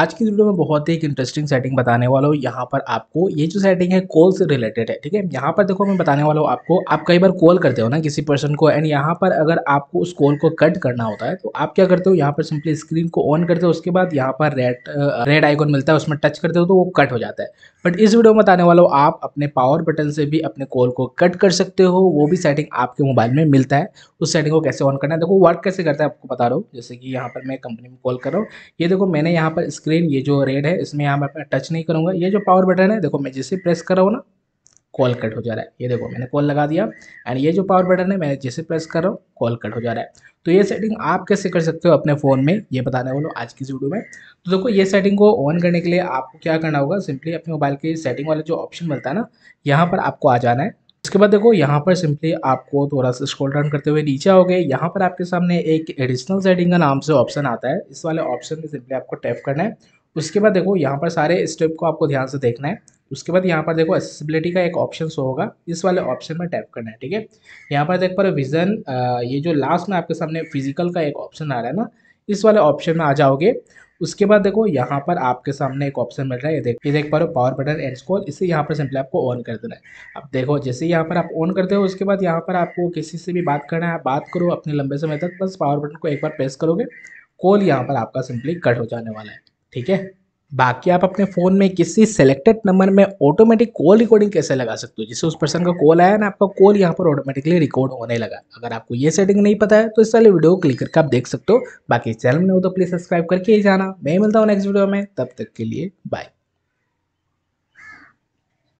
आज की वीडियो में बहुत ही एक इंटरेस्टिंग सेटिंग बताने वाला हूँ यहाँ पर आपको ये जो सेटिंग है कॉल से रिलेटेड है ठीक है यहाँ पर देखो मैं बताने वाला हूँ आपको आप कई बार कॉल करते हो ना किसी पर्सन को एंड यहाँ पर अगर आपको उस कॉल को कट करना होता है तो आप क्या करते हो यहाँ पर सिंपली स्क्रीन को ऑन करते हो उसके बाद यहाँ पर रेड रेड आइकॉन मिलता है उसमें टच करते हो तो वो कट हो जाता है बट इस वीडियो में बताने वाला हूँ आप अपने पावर बटन से भी अपने कॉल को कट कर सकते हो वो भी सेटिंग आपके मोबाइल में मिलता है उस सेटिंग को कैसे ऑन करना है देखो वर्क कैसे करता है आपको बता रहा हूँ जैसे कि यहाँ पर मैं कंपनी में कॉल कर रहा हूँ ये देखो मैंने यहाँ पर स्क्रीन ये जो रेड है इसमें यहाँ मैं टच नहीं करूँगा ये जो पावर बटन है देखो मैं जैसे प्रेस कर रहा हूँ ना कॉल कट हो जा रहा है ये देखो मैंने कॉल लगा दिया एंड ये जो पावर बटन है मैं जैसे प्रेस कर रहा हूँ कॉल कट हो जा रहा है तो ये सेटिंग आप कैसे कर सकते हो अपने फ़ोन में ये बताने वालों आज की वीडियो में तो देखो ये सेटिंग को ऑन करने के लिए आपको क्या करना होगा सिंपली अपने मोबाइल के सेटिंग वाले जो ऑप्शन मिलता है ना यहाँ पर आपको आ जाना है उसके बाद देखो यहाँ पर सिंपली आपको थोड़ा सा स्क्रॉल डाउन करते हुए नीचे आओगे यहाँ पर आपके सामने एक एडिशनल सेटिंग का नाम से ऑप्शन आता है इस वाले ऑप्शन में सिंपली आपको टैप करना है उसके बाद देखो यहाँ पर सारे स्टेप को आपको ध्यान से देखना है उसके बाद यहाँ पर देखो एसेसिबिलिटी का एक ऑप्शन शो होगा इस वाले ऑप्शन में टैप करना है ठीक है यहाँ पर देख पर विजन ये जो लास्ट में आपके सामने फिजिकल का एक ऑप्शन आ रहा है ना इस वाले ऑप्शन में आ जाओगे उसके बाद देखो यहाँ पर आपके सामने एक ऑप्शन मिल रहा है ये देख ये देख पा रहे हो पावर बटन एंड स्कोर इसे यहाँ पर सिंपली आपको ऑन कर देना है अब देखो जैसे यहाँ पर आप ऑन करते हो उसके बाद यहाँ पर आपको किसी से भी बात करना है आप बात करो अपने लंबे समय तक बस पावर बटन को एक बार प्रेस करोगे कॉल यहाँ पर आपका सिंपली कट हो जाने वाला है ठीक है बाकी आप अपने फ़ोन में किसी सेलेक्टेड नंबर में ऑटोमेटिक कॉल रिकॉर्डिंग कैसे लगा सकते हो जिससे उस पर्सन का कॉल आया ना आपका कॉल यहाँ पर ऑटोमेटिकली रिकॉर्ड होने लगा अगर आपको ये सेटिंग नहीं पता है तो इस वाले वीडियो को क्लिक करके आप देख सकते हो बाकी चैनल में हो तो प्लीज़ सब्सक्राइब करके ही जाना मैं मिलता हूँ नेक्स्ट वीडियो में तब तक के लिए बाय